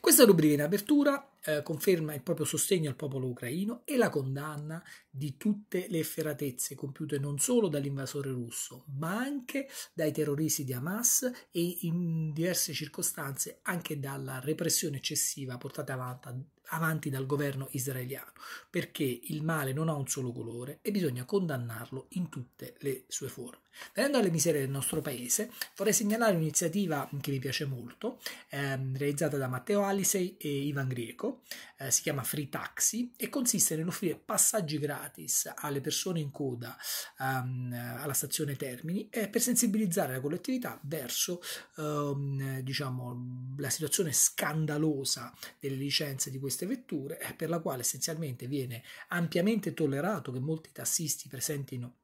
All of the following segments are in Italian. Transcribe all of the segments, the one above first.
Questa rubrica in apertura eh, conferma il proprio sostegno al popolo ucraino e la condanna di tutte le efferatezze compiute non solo dall'invasore russo, ma anche dai terroristi di Hamas e in diverse circostanze anche dalla repressione eccessiva portata avanti avanti dal governo israeliano, perché il male non ha un solo colore e bisogna condannarlo in tutte le sue forme. Venendo alle miserie del nostro paese, vorrei segnalare un'iniziativa che mi piace molto, ehm, realizzata da Matteo Alisei e Ivan Grieco, eh, si chiama Free Taxi e consiste nell'offrire passaggi gratis alle persone in coda ehm, alla stazione Termini eh, per sensibilizzare la collettività verso ehm, diciamo, la situazione scandalosa delle licenze di questi queste vetture, eh, per la quale essenzialmente viene ampiamente tollerato che molti tassisti presentino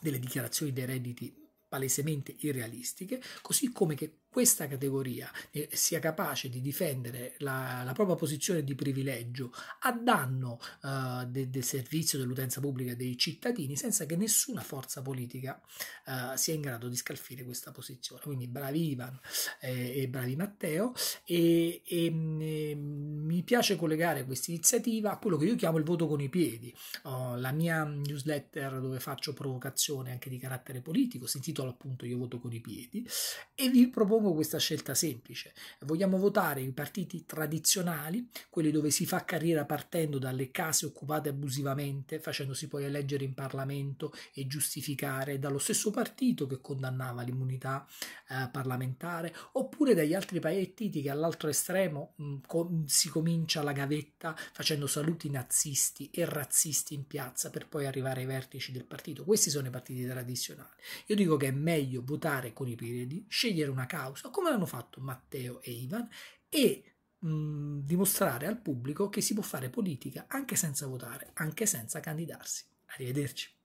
delle dichiarazioni dei redditi palesemente irrealistiche, così come che questa categoria eh, sia capace di difendere la, la, propria posizione di privilegio a danno eh, de, del servizio dell'utenza pubblica dei cittadini senza che nessuna forza politica eh, sia in grado di scalfire questa posizione. Quindi bravi Ivan eh, e bravi Matteo e, e mm, mm, mi piace collegare questa iniziativa a quello che io chiamo il voto con i piedi. Oh, la mia newsletter dove faccio provocazione anche di carattere politico si intitola appunto Io voto con i piedi e vi propongo propongo questa scelta semplice. Vogliamo votare i partiti tradizionali, quelli dove si fa carriera partendo dalle case occupate abusivamente, facendosi poi eleggere in Parlamento e giustificare dallo stesso partito che condannava l'immunità eh, parlamentare, oppure dagli altri partiti che all'altro estremo mh, mm, com- si comincia la gavetta facendo saluti nazisti e razzisti in piazza per poi arrivare ai vertici del partito. Questi sono i partiti tradizionali. Io dico che è meglio votare con i piedi, scegliere una causa causa, come hanno fatto Matteo e Ivan, e mh, mm, dimostrare al pubblico che si può fare politica anche senza votare, anche senza candidarsi. Arrivederci.